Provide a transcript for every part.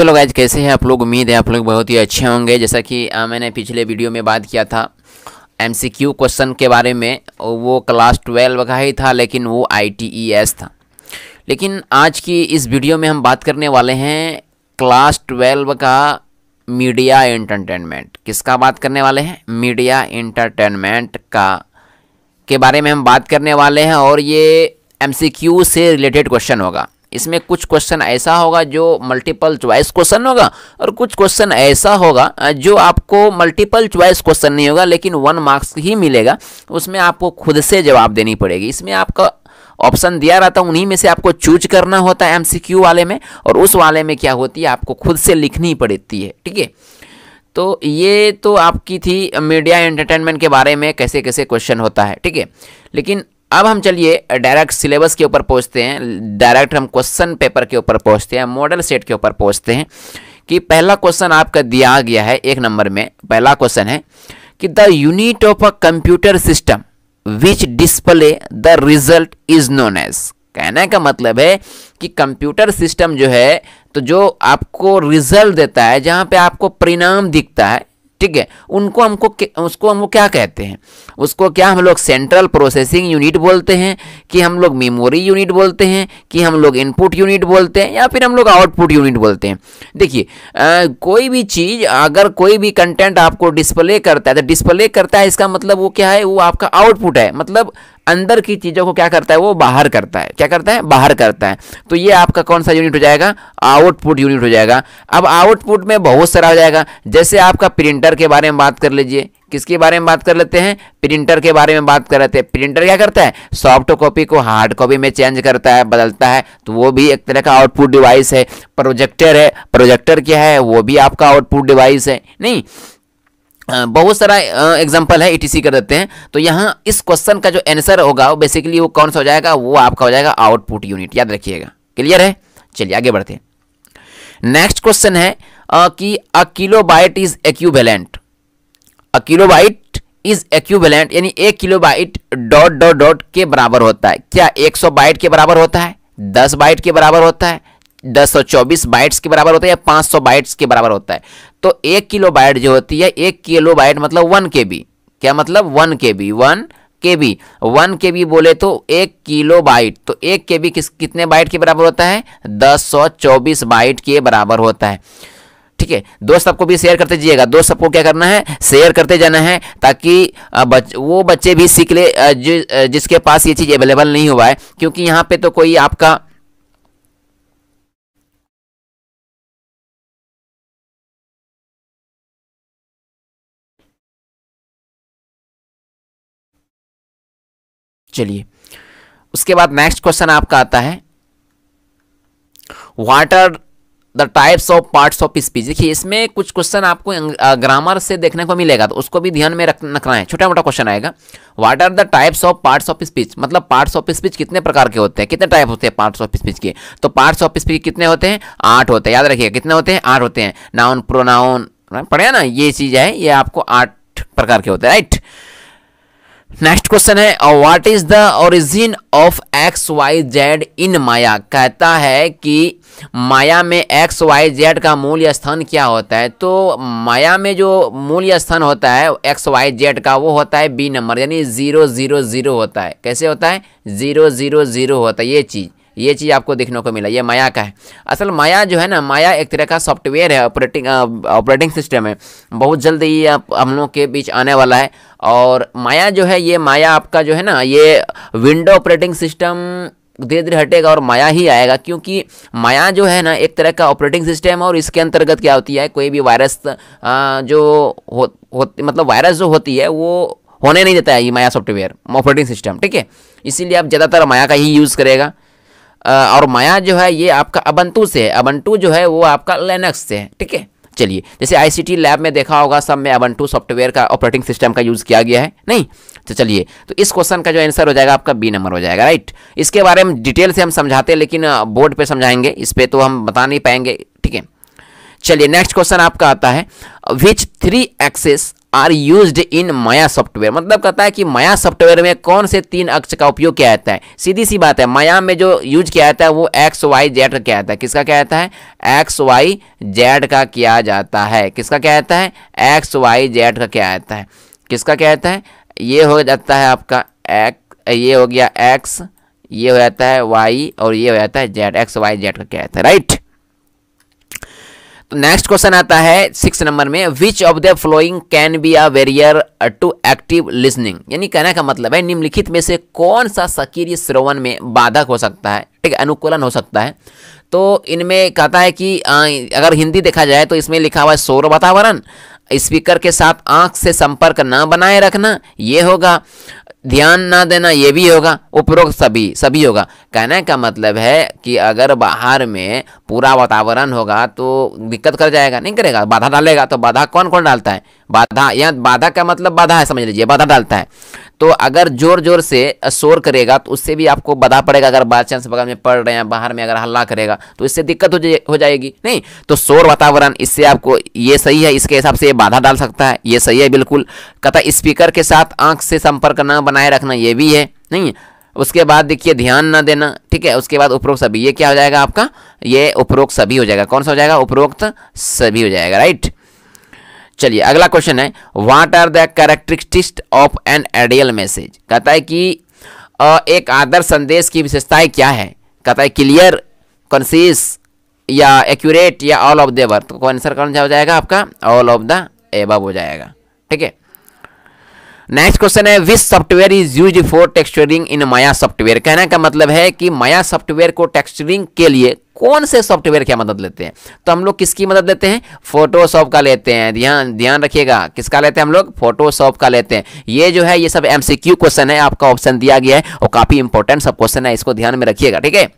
सो लोग आज कैसे हैं आप लोग उम्मीद है आप लोग बहुत ही अच्छे होंगे जैसा कि मैंने पिछले वीडियो में बात किया था एमसीक्यू क्वेश्चन के बारे में वो क्लास ट्वेल्व का ही था लेकिन वो आईटीईएस e था लेकिन आज की इस वीडियो में हम बात करने वाले हैं क्लास ट्वेल्व का मीडिया एंटरटेनमेंट किसका बात करने वाले हैं मीडिया एंटरटेनमेंट का के बारे में हम बात करने वाले हैं और ये क्यू से रिलेटेड क्वेश्चन होगा इसमें कुछ क्वेश्चन ऐसा होगा जो मल्टीपल च्वाइस क्वेश्चन होगा और कुछ क्वेश्चन ऐसा होगा जो आपको मल्टीपल च्वाइस क्वेश्चन नहीं होगा लेकिन वन मार्क्स ही मिलेगा उसमें आपको खुद से जवाब देनी पड़ेगी इसमें आपका ऑप्शन दिया रहता है उन्हीं में से आपको चूज करना होता है एमसीक्यू वाले में और उस वाले में क्या होती है आपको खुद से लिखनी पड़ती है ठीक है तो ये तो आपकी थी मीडिया एंटरटेनमेंट के बारे में कैसे कैसे क्वेश्चन होता है ठीक है लेकिन अब हम चलिए डायरेक्ट सिलेबस के ऊपर पहुंचते हैं डायरेक्ट हम क्वेश्चन पेपर के ऊपर पहुंचते हैं मॉडल सेट के ऊपर पहुंचते हैं कि पहला क्वेश्चन आपका दिया गया है एक नंबर में पहला क्वेश्चन है कि the unit of a computer system which display the result is known as कहने का मतलब है कि कंप्यूटर सिस्टम जो है तो जो आपको रिजल्ट देता है जहाँ पे आपको परिणाम दिखता है ठीक है उनको हमको उसको हमको क्या कहते हैं उसको क्या हम लोग सेंट्रल प्रोसेसिंग यूनिट बोलते हैं कि हम लोग मेमोरी यूनिट बोलते हैं कि हम लोग इनपुट यूनिट बोलते हैं या फिर हम लोग आउटपुट यूनिट बोलते हैं देखिए कोई भी चीज़ अगर कोई भी कंटेंट आपको डिस्प्ले करता है तो डिस्प्ले करता है इसका मतलब वो क्या है वो आपका आउटपुट है मतलब अंदर की चीज़ों को क्या करता है वो बाहर करता है क्या करता है बाहर करता है तो ये आपका कौन सा यूनिट हो जाएगा आउटपुट यूनिट हो जाएगा अब आउटपुट में बहुत सारा हो जाएगा जैसे आपका प्रिंटर के बारे में बात कर लीजिए किसके बारे में बात कर लेते हैं प्रिंटर के बारे में बात कर लेते हैं प्रिंटर क्या करता है सॉफ्ट कॉपी को हार्ड कॉपी में चेंज करता है बदलता है तो वो भी एक तरह का आउटपुट डिवाइस है प्रोजेक्टर है प्रोजेक्टर क्या है वो भी आपका आउटपुट डिवाइस है नहीं बहुत सारा एग्जाम्पल है ईटीसी कर देते हैं तो यहाँ इस क्वेश्चन का जो आंसर होगा वो बेसिकली वो कौन सा हो जाएगा वो आपका हो जाएगा आउटपुट यूनिट याद रखिएगा क्लियर है चलिए आगे बढ़ते हैं नेक्स्ट क्वेश्चन है आ, कि a kilobyte is equivalent a kilobyte is equivalent यानी एक kilobyte dot dot dot के बराबर होता है क्या 100 बाइट के बराबर होता है दस बाइट के बराबर होता है दस सौ चौबीस बाइट्स के बराबर होता है या सौ बाइट्स के बराबर होता है तो एक किलो बाइट जो होती है एक किलो बाइट मतलब वन के बी क्या मतलब one K B one K B one K B बोले तो एक किलो बाइट तो एक के बी किस कितने बाइट के बराबर होता है दस सौ चौबीस बाइट के बराबर होता है ठीक है दोस्त आपको भी शेयर करते जाइएगा दोस्त सबको क्या करना है शेयर करते जाना है ताकि बच, वो बच्चे भी सीख ले जि, जिसके पास ये चीज़ अवेलेबल नहीं हुआ है क्योंकि यहाँ पे तो कोई आपका चलिए उसके बाद नेक्स्ट क्वेश्चन आपका आता है what are the types of parts of speech देखिए इसमें कुछ क्वेश्चन आपको ग्रामर से देखने को मिलेगा तो उसको भी ध्यान में रख रखना है छोटा मोटा क्वेश्चन आएगा what are the types of parts of speech मतलब पार्ट्स ऑफ स्पीच कितने प्रकार के होते हैं कितने टाइप होते हैं पार्ट्स ऑफ स्पीच के तो पार्ट्स ऑफ स्पीच कितने होते हैं आठ होते हैं याद रखिए कितने होते हैं आठ होते हैं नाउन प्रोनाउन पढ़े ना ये चीज़ है ये आपको आठ प्रकार के होते हैं राइट right? नेक्स्ट क्वेश्चन है what is the origin of X Y Z in Maya कहता है कि माया में एक्स वाई जेड का मूल स्थान क्या होता है तो माया में जो मूल्य स्थान होता है एक्स वाई जेड का वो होता है बी नंबर यानी जीरो जीरो जीरो होता है कैसे होता है जीरो जीरो जीरो होता है ये चीज़ ये चीज़ आपको देखने को मिला ये माया का है असल माया जो है ना माया एक तरह का सॉफ्टवेयर है ऑपरेटिंग ऑपरेटिंग सिस्टम है बहुत जल्द ही हम लोग के बीच आने वाला है और माया जो है ये माया आपका जो है ना ये विंडो ऑपरेटिंग सिस्टम धीरे धीरे हटेगा और माया ही आएगा क्योंकि माया जो है ना एक तरह का ऑपरेटिंग सिस्टम है और इसके अंतर्गत क्या होती है कोई भी वायरस जो हो, हो मतलब वायरस जो होती है वो होने नहीं देता है ये माया सॉफ्टवेयर ऑपरेटिंग सिस्टम ठीक है इसीलिए आप ज़्यादातर माया का ही यूज़ करेगा और माया जो है ये आपका अबंटू से है अबंटू जो है वो आपका लेनक्स से है ठीक है चलिए जैसे आईसीटी लैब में देखा होगा सब में अबंटू सॉफ्टवेयर का ऑपरेटिंग सिस्टम का यूज़ किया गया है नहीं तो चलिए तो इस क्वेश्चन का जो आंसर हो जाएगा आपका बी नंबर हो जाएगा राइट इसके बारे में डिटेल से हम समझाते लेकिन बोर्ड पर समझाएंगे इस पर तो हम बता नहीं पाएंगे ठीक है चलिए नेक्स्ट क्वेश्चन आपका आता है which three axes are use in Maya software मतलब कहता है कि माया सॉफ्टवेयर में कौन से तीन अक्ष का उपयोग किया जाता है सीधी सी बात है माया में जो यूज किया जाता है वो एक्स वाई जेड का किया जाता है किसका क्या जाता है एक्स वाई जेड का किया जाता है किसका क्या जाता है एक्स वाई जेड का क्या जाता है किसका क्या जाता है ये हो जाता है आपका एक्स ये हो गया एक्स ये हो जाता है वाई और ये हो जाता है जेड एक्स वाई जेड का क्या जाता है राइट नेक्स्ट क्वेश्चन आता है सिक्स नंबर में which of the following can be a barrier to active listening यानी कहने का मतलब है निम्नलिखित में से कौन सा सक्रिय श्रवण में बाधक हो सकता है ठीक है अनुकूलन हो सकता है तो इनमें कहता है कि आ, अगर हिंदी देखा जाए तो इसमें लिखा हुआ है सौर वातावरण स्पीकर के साथ आंख से संपर्क न बनाए रखना ये होगा ध्यान ना देना ये भी होगा उपरोक्त सभी सभी होगा कहने का मतलब है कि अगर बाहर में पूरा वातावरण होगा तो दिक्कत कर जाएगा नहीं करेगा बाधा डालेगा तो बाधा कौन कौन डालता है बाधा यहाँ बाधा का मतलब बाधा है समझ लीजिए बाधा डालता है तो अगर जोर जोर से शोर करेगा तो उससे भी आपको बता पड़ेगा अगर बाई चांस बगल में पढ़ रहे हैं बाहर में अगर हल्ला करेगा तो इससे दिक्कत हो, जाए, हो जाएगी नहीं तो शोर वातावरण इससे आपको ये सही है इसके हिसाब से ये बाधा डाल सकता है ये सही है बिल्कुल कथा स्पीकर के साथ आँख से संपर्क न बनाए रखना ये भी है नहीं उसके बाद देखिए ध्यान ना देना ठीक है उसके बाद उपरोक्त सभी ये क्या हो जाएगा आपका ये उपरोक्त सभी हो जाएगा कौन सा हो जाएगा उपरोक्त सभी हो जाएगा राइट चलिए अगला क्वेश्चन है what are the characteristics of an ideal message कहता है कि एक आदर्श संदेश की विशेषताएं क्या है कहता है क्लियर कंसीस या एक्यूरेट या ऑल ऑफ देवर तो आंसर कौन सा हो जाएगा आपका ऑल ऑफ द एबब हो जाएगा ठीक है नेक्स्ट क्वेश्चन है which software is use for texturing in Maya software कहने का मतलब है कि माया सॉफ्टवेयर को टेक्सचरिंग के लिए कौन से सॉफ्टवेयर की मदद लेते हैं तो हम लोग किसकी मदद लेते हैं फोटोशॉप का लेते हैं ध्यान ध्यान रखिएगा किसका लेते हैं हम लोग फोटोशॉप का लेते हैं ये जो है ये सब एमसीक्यू क्वेश्चन है आपका ऑप्शन दिया गया है और काफ़ी इंपॉर्टेंट सब क्वेश्चन है इसको ध्यान में रखिएगा ठीक है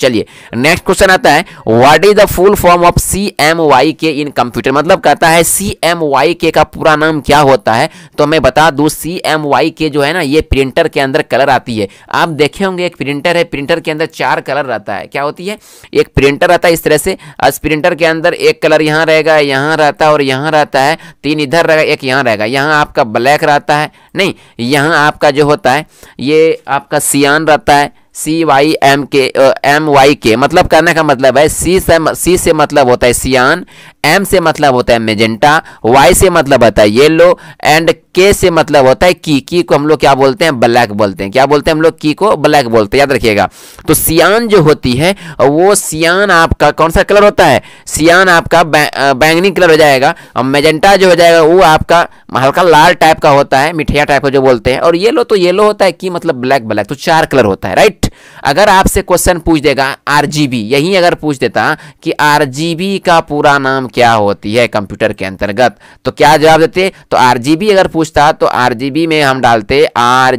चलिए नेक्स्ट क्वेश्चन आता है what is the full form of C M Y K in computer मतलब कहता है सी एम वाई के का पूरा नाम क्या होता है तो मैं बता दूं सी एम वाई के जो है ना ये प्रिंटर के अंदर कलर आती है आप देखे होंगे एक प्रिंटर है प्रिंटर के अंदर चार कलर रहता है क्या होती है एक प्रिंटर रहता है इस तरह से इस प्रिंटर के अंदर एक कलर यहाँ रहेगा यहाँ रहता है और यहाँ रहता है तीन इधर रहेगा एक यहाँ रहेगा यहाँ आपका ब्लैक रहता है नहीं यहाँ आपका जो होता है ये आपका सियान रहता है C Y M K M Y K मतलब कहने का मतलब है सी से सी से मतलब होता है सियान एम से मतलब होता है मेजेंटा वाई से मतलब होता है येलो एंड के से मतलब होता है की की को हम लोग क्या बोलते हैं ब्लैक बोलते हैं क्या बोलते हैं हम लोग की को ब्लैक बोलते हैं याद रखिएगा तो सियान जो होती है वो सियान आपका कौन सा कलर होता है सियान आपका बैंगनी कलर हो जाएगा और मेजेंटा जो हो जाएगा वो आपका हल्का लाल टाइप का होता है मिठिया टाइप का जो बोलते हैं और येलो तो येलो होता है की मतलब ब्लैक ब्लैक तो चार कलर होता है राइट लाइट अगर आपसे क्वेश्चन पूछ देगा आरजीबी यही अगर पूछ देता कि आरजीबी का पूरा नाम क्या होती है कंप्यूटर के अंतर्गत तो क्या जवाब देते तो आरजीबी अगर पूछता तो आरजीबी में हम डालते आर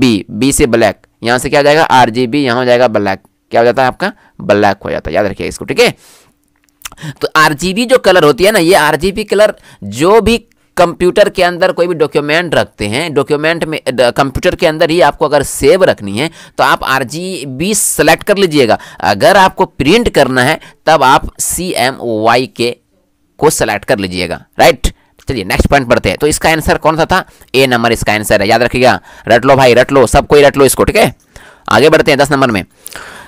बी बी से ब्लैक यहां से क्या हो जाएगा आर जी बी यहाँ हो जाएगा ब्लैक क्या हो जाता है आपका ब्लैक हो जाता है याद रखिए इसको ठीक है तो आरजीबी जो कलर होती है ना ये आरजीबी कलर जो भी कंप्यूटर के अंदर कोई भी डॉक्यूमेंट रखते हैं डॉक्यूमेंट में कंप्यूटर के अंदर ही आपको अगर सेव रखनी है तो आप आर जी सेलेक्ट कर लीजिएगा अगर आपको प्रिंट करना है तब आप सी एम वाई के को सेलेक्ट कर लीजिएगा राइट चलिए नेक्स्ट पॉइंट पढ़ते हैं तो इसका आंसर कौन सा था ए नंबर इसका आंसर है याद रखिएगा रट लो भाई रट लो सब कोई रट लो इसको ठीक है आगे बढ़ते हैं दस नंबर में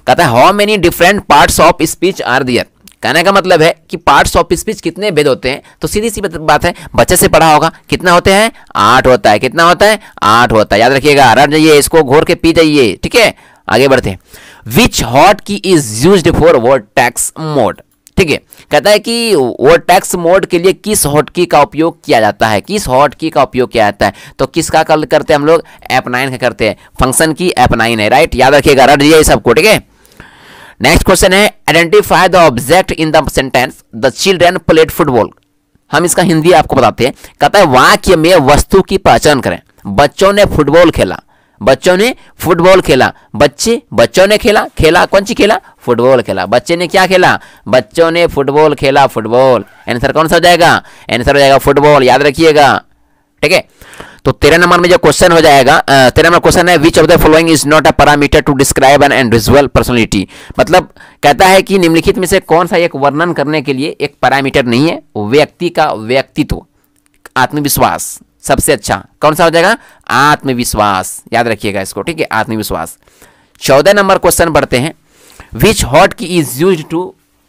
कहता है how many different parts of speech are there कहने का मतलब है कि पार्ट्स ऑफ स्पीच कितने भेद होते हैं तो सीधी सी बात है बच्चे से पढ़ा होगा कितना होते हैं आठ होता है कितना होता है आठ होता है याद रखिएगा रट जाइए इसको घोर के पी जाइए ठीक है आगे बढ़ते हैं which hot key is use for वो टैक्स मोड ठीक है कहता है कि वो टैक्स मोड के लिए किस हॉटकी का उपयोग किया जाता है किस हॉटकी का उपयोग किया जाता है तो किसका कल करते हैं हम लोग एप नाइन का करते हैं फंक्शन की एप नाइन है राइट याद रखिएगा रट जाइए सबको ठीक है नेक्स्ट क्वेश्चन है identify the object in the sentence the children played football हम इसका हिंदी आपको बताते हैं कहता है वाक्य में वस्तु की पहचान करें बच्चों ने फुटबॉल खेला बच्चों ने फुटबॉल खेला बच्चे बच्चों ने खेला खेला कौन सी खेला फुटबॉल खेला बच्चे ने क्या खेला बच्चों ने फुटबॉल खेला फुटबॉल आंसर कौन सा हो जाएगा आंसर हो जाएगा फुटबॉल याद रखिएगा ठीक है तो तेरह नंबर में जो क्वेश्चन हो जाएगा तेरह नंबर क्वेश्चन है which of the following is not a parameter to describe an individual personality मतलब कहता है कि निम्नलिखित में से कौन सा एक वर्णन करने के लिए एक पैरामीटर नहीं है व्यक्ति का व्यक्तित्व आत्मविश्वास सबसे अच्छा कौन सा हो जाएगा आत्मविश्वास याद रखिएगा इसको ठीक है आत्मविश्वास चौदह नंबर क्वेश्चन बढ़ते हैं which hot key is use to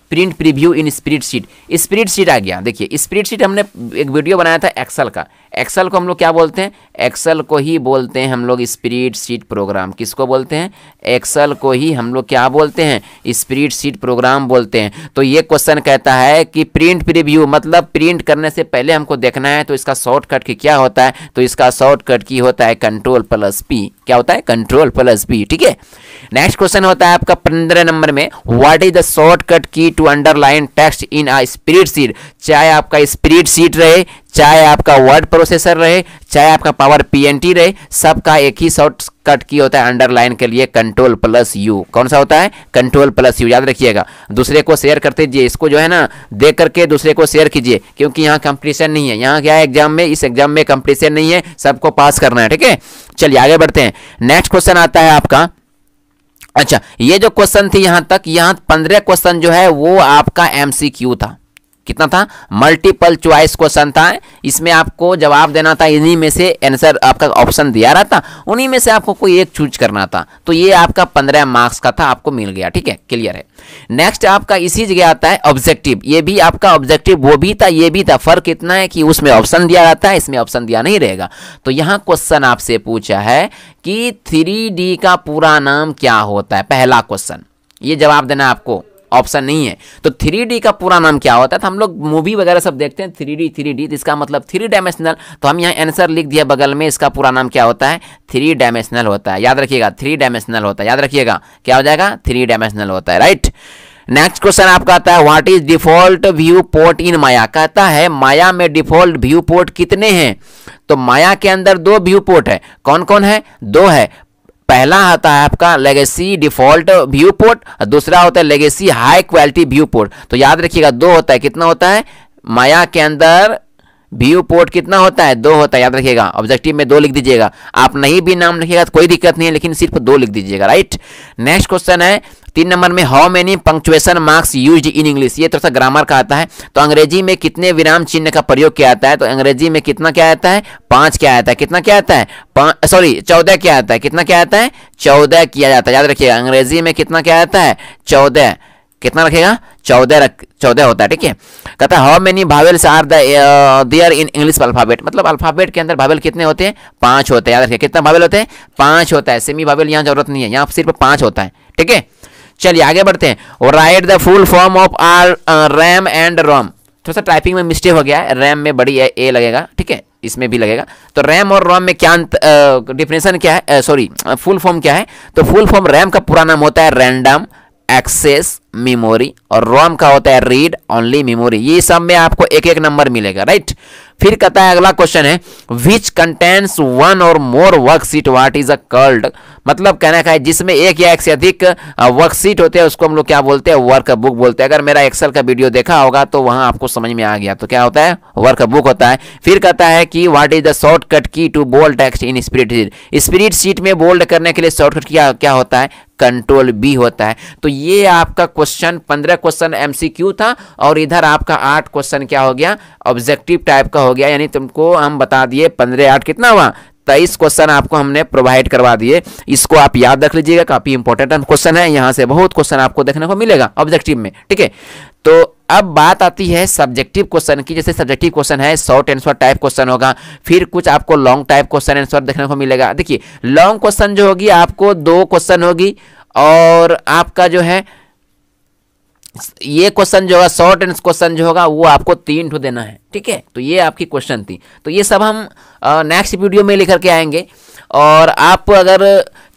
print preview in spreadsheet spreadsheet आ गया देखिए स्प्रीड शीट हमने एक वीडियो बनाया था एक्सल का एक्सेल को हम लोग क्या बोलते हैं एक्सेल को ही बोलते हैं हम लोग स्प्रीड शीट प्रोग्राम किसको बोलते हैं एक्सेल को ही हम लोग क्या बोलते हैं स्प्रीड शीट प्रोग्राम बोलते हैं तो ये क्वेश्चन कहता है कि प्रिंट प्रीव्यू मतलब प्रिंट करने से पहले हमको देखना है तो इसका शॉर्टकट की क्या होता है तो इसका शॉर्टकट की होता है कंट्रोल प्लस पी क्या होता है कंट्रोल प्लस पी ठीक है नेक्स्ट क्वेश्चन होता है आपका पंद्रह नंबर में what is the shortcut key to underline text in a spread चाहे आपका स्प्रीड सीट रहे चाहे आपका वर्ड प्रोसेसर रहे चाहे आपका पावर पीएनटी रहे सबका एक ही शॉर्टकट की होता है अंडरलाइन के लिए कंट्रोल प्लस यू कौन सा होता है कंट्रोल प्लस यू याद रखिएगा दूसरे को शेयर करते दीजिए इसको जो है ना देख करके दूसरे को शेयर कीजिए क्योंकि यहाँ कंपटीशन नहीं है यहाँ क्या है एग्जाम में इस एग्जाम में कंपटीशन नहीं है सबको पास करना है ठीक है चलिए आगे बढ़ते हैं नेक्स्ट क्वेश्चन आता है आपका अच्छा ये जो क्वेश्चन थी यहाँ तक यहाँ पंद्रह क्वेश्चन जो है वो आपका एमसीक्यू था कितना था मल्टीपल चॉइस क्वेश्चन था इसमें आपको जवाब देना था इन्हीं में से आंसर आपका ऑप्शन दिया रहा था उन्हीं में से आपको कोई एक चूज करना था तो ये आपका पंद्रह मार्क्स का था आपको मिल गया ठीक है क्लियर है नेक्स्ट आपका इसी जगह आता है ऑब्जेक्टिव ये भी आपका ऑब्जेक्टिव वो भी था ये भी था फर्क इतना है कि उसमें ऑप्शन दिया जाता है इसमें ऑप्शन दिया नहीं रहेगा तो यहाँ क्वेश्चन आपसे पूछा है कि थ्री का पूरा नाम क्या होता है पहला क्वेश्चन ये जवाब देना आपको ऑप्शन नहीं है तो थ्री का पूरा नाम क्या होता है तो हम लोग मूवी वगैरह सब देखते हैं थ्री डी थ्री डी इसका मतलब थ्री डायमेंशनल तो हम यहाँ आंसर लिख दिया बगल में इसका पूरा नाम क्या होता है थ्री डायमेंशनल होता है याद रखिएगा थ्री डायमेंशनल होता है याद रखिएगा क्या हो जाएगा थ्री डायमेंशनल होता है राइट नेक्स्ट क्वेश्चन आपका आता है what is default viewport in Maya कहता है माया में डिफॉल्ट व्यू पोर्ट कितने हैं तो माया के अंदर दो व्यू पोर्ट है कौन कौन है दो है पहला आता है आपका लेगेसी डिफॉल्ट व्यू पोर्ट दूसरा होता है legacy high quality viewport तो याद रखिएगा दो होता है कितना होता है माया के अंदर व्यू पोर्ट कितना होता है दो होता है याद रखिएगा ऑब्जेक्टिव में दो लिख दीजिएगा आप नहीं भी नाम लिखिएगा तो कोई दिक्कत नहीं है लेकिन सिर्फ दो लिख दीजिएगा राइट नेक्स्ट क्वेश्चन है तीन नंबर में how many punctuation marks use in English ये थोड़ा सा ग्रामर का आता है तो अंग्रेजी में कितने विराम चिन्ह का प्रयोग किया जाता है तो अंग्रेजी में कितना क्या आता है पांच क्या आता है कितना क्या आता है सॉरी चौदह क्या आता है कितना क्या आता है चौदह किया जाता है याद रखिएगा अंग्रेजी में कितना क्या आता है चौदह कितना रखेगा चौदह रख चौदह होता है ठीक है कहता है how many vowels are there in English alphabet मतलब अल्फाबेट के अंदर भावेल कितने होते हैं पांच होते हैं याद रखिए कितना भावेल होते हैं पांच होता है सेमी भावेल यहाँ जरूरत नहीं है यहाँ सिर्फ पांच होता है ठीक है चलिए आगे बढ़ते हैं write the full form of R RAM and ROM थोड़ा सा टाइपिंग में मिस्टेक हो गया है रैम में बड़ी है ए लगेगा ठीक है इसमें भी लगेगा तो रैम और रोम में क्या डिफिनेशन uh, क्या है सॉरी फुल फॉर्म क्या है तो फुल फॉर्म रैम का पूरा नाम होता है रैंडम एक्सेस मेमोरी और रोम का होता है रीड ओनली मेमोरी ये सब में आपको एक एक नंबर मिलेगा राइट फिर कहता है अगला क्वेश्चन है विच contents one or more worksheet what is a curled मतलब कहना का है जिसमें एक या एक से अधिक वर्कशीट होते हैं उसको हम लोग क्या बोलते हैं वर्क बुक बोलते हैं अगर मेरा एक्सेल का वीडियो देखा होगा तो वहां आपको समझ में आ गया तो क्या होता है वर्क बुक होता है फिर कहता है कि what is the shortcut key to bold text in spreadsheet spreadsheet में बोल्ड करने के लिए शॉर्टकट क्या क्या होता है कंट्रोल बी होता है तो ये आपका क्वेश्चन पंद्रह क्वेश्चन एमसीक्यू था और इधर आपका आठ क्वेश्चन क्या हो गया ऑब्जेक्टिव टाइप का हो गया यानी तुमको हम बता दिए पंद्रह आठ कितना हुआ तेईस क्वेश्चन आपको हमने प्रोवाइड करवा दिए इसको आप याद रख लीजिएगा काफ़ी इंपॉर्टेंट क्वेश्चन है यहाँ से बहुत क्वेश्चन आपको देखने को मिलेगा ऑब्जेक्टिव में ठीक है तो अब बात आती है सब्जेक्टिव क्वेश्चन की जैसे सब्जेक्टिव क्वेश्चन है शॉर्ट आंसर टाइप क्वेश्चन होगा फिर कुछ आपको लॉन्ग टाइप क्वेश्चन आंसर देखने को मिलेगा देखिए लॉन्ग क्वेश्चन जो होगी आपको दो क्वेश्चन होगी और आपका जो है ये क्वेश्चन जो होगा शॉर्ट एंड क्वेश्चन जो होगा वो आपको तीन ठो देना है ठीक है तो ये आपकी क्वेश्चन थी तो ये सब हम नेक्स्ट वीडियो में लेकर के आएंगे और आप अगर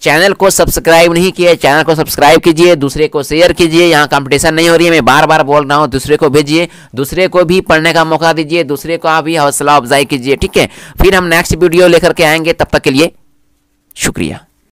चैनल को सब्सक्राइब नहीं किया चैनल को सब्सक्राइब कीजिए दूसरे को शेयर कीजिए यहाँ कंपटीशन नहीं हो रही है मैं बार बार बोल रहा हूँ दूसरे को भेजिए दूसरे को भी पढ़ने का मौका दीजिए दूसरे को आप भी हौसला अफजाई कीजिए ठीक है फिर हम नेक्स्ट वीडियो लेकर के आएंगे तब तक के लिए शुक्रिया